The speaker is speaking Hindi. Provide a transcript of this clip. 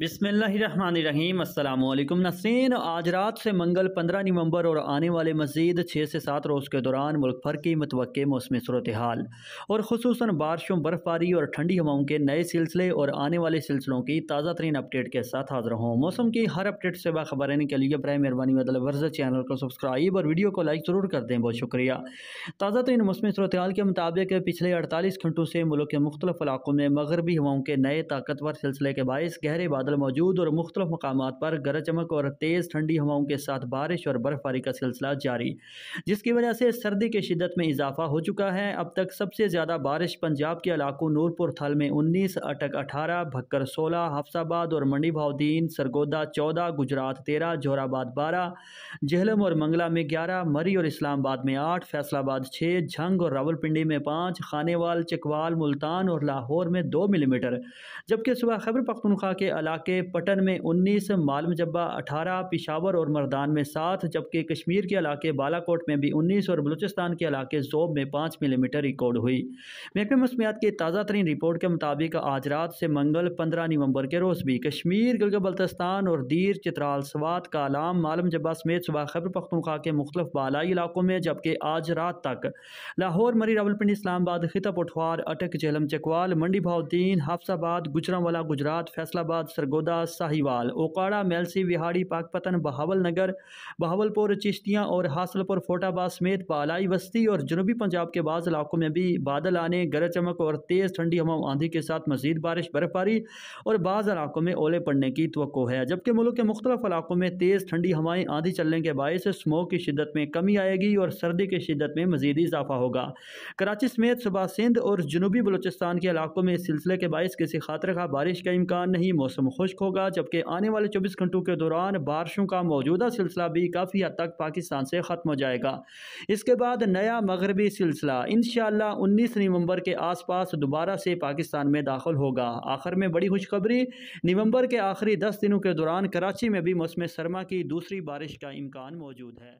बिसमीम अल्लाम नसरीन आज रात से मंगल 15 नवंबर और आने वाले मजीद छः से सात रोज़ के दौरान मुल्क भर की मतवक़ मौसमी सूरत हाल और खसूस बारिशों बर्फबारी और ठंडी हवाओं के नए सिलसिले और आने वाले सिलसिलों की ताज़ा तरीन अपडेट के साथ हाजिर हों मौसम की हर अपडेट से बाखबर रहने के लिए बर मेहरबानी मतलब वर्जा चैनल को सब्सक्राइब और वीडियो को लाइक ज़रूर कर दें बहुत शुक्रिया ताज़ा तरीन मौसमी सूरत हाल के मुताबिक पिछले अड़तालीस घंटों से मुल्क के मुख्तलिफ इलाकों में मगरबी हवाओं के नए ताकतवर सिलसिले के बायस गहरे बाद बादल मौजूद और मुख्तलिफ मकाम पर गरज चमक और तेज़ ठंडी हवाओं के साथ बारिश और बर्फबारी का सिलसिला जारी जिसकी वजह से सर्दी की शिदत में इजाफा हो चुका है अब तक सबसे ज़्यादा बारिश पंजाब के इलाकों नूरपुर थल में उन्नीस अटक अठारह भक्कर सोलह हफ्साबाद और मंडी भाउद्दीन सरगोदा चौदह गुजरात तेरह जोराबाद बारह जहलम और मंगला में ग्यारह मरी और इस्लामाबाद में आठ फैसलाबाद छः झंग और रावलपिंडी में पाँच खानेवाल चकवाल मुल्तान और लाहौर में दो मिलीमीटर जबकि सुबह खबर पख्तनख्वा के इलाके इलाके पटन में उन्नीस मालम जब्बा अठारह पिशावर और मरदान में सात जबकि कश्मीर के इलाके बालाकोट में भी उन्नीस और बलूचिस्तान के इलाके जोब में पाँच मिलीमीटर रिकॉर्ड हुई महकमे मौसमियात की ताज़ा तरीन रिपोर्ट के मुताबिक आज रात से मंगल पंद्रह नवंबर के रोज़ भी कश्मीर गलगा बल्तस्तान और दीर चित्राल स्वात कालाम मालम जब्बा समेत सुबह खबर पख्तुखा के मुख्त बालाई इलाकों में जबकि आज रात तक लाहौर मरी रावलपिंडी इस्लामाबाद खिता पठवार अटक जेलम चकवाल मंडी भाउद्दीन हाफसाबाद गुजरावाला गुजरात फैसलाबाद सर सरगोदा साहिवाल ओकाड़ा मेलसी विहाड़ी पाकपतन बहावल नगर बहावलपुर चिश्तियाँ और हासलपुर फोटाबाद समेत बालाई बस्ती और जनूबी पंजाब के बाद इलाकों में भी बादल आने गरज चमक और तेज़ ठंडी हवा आंधी के साथ मजीद बारिश बर्फबारी और बाज़ इलाकों में ओले पड़ने की तो है जबकि मुल्क के मुख्तलिफ इलाकों में तेज़ ठंडी हवाएं आंधी चलने के बायस स्मोक की शिदत में कमी आएगी और सर्दी की शिदत में मजीद इजाफा होगा कराची समेत सुबह सिंध और जनूबी बलोचिस्तान के इलाकों में इस सिलसिले के बायस किसी खातर का बारिश का इम्कान नहीं मौसम खुश्क होगा जबकि आने वाले चौबीस घंटों के दौरान बारिशों का मौजूदा सिलसिला भी काफ़ी हद तक पाकिस्तान से ख़त्म हो जाएगा इसके बाद नया मगरबी सिलसिला इन उन्नीस नवंबर के आसपास दोबारा से पाकिस्तान में दाखिल होगा आखिर में बड़ी खुशखबरी नवंबर के आखिरी दस दिनों के दौरान कराची में भी मौसम सरमा की दूसरी बारिश का इम्कान मौजूद है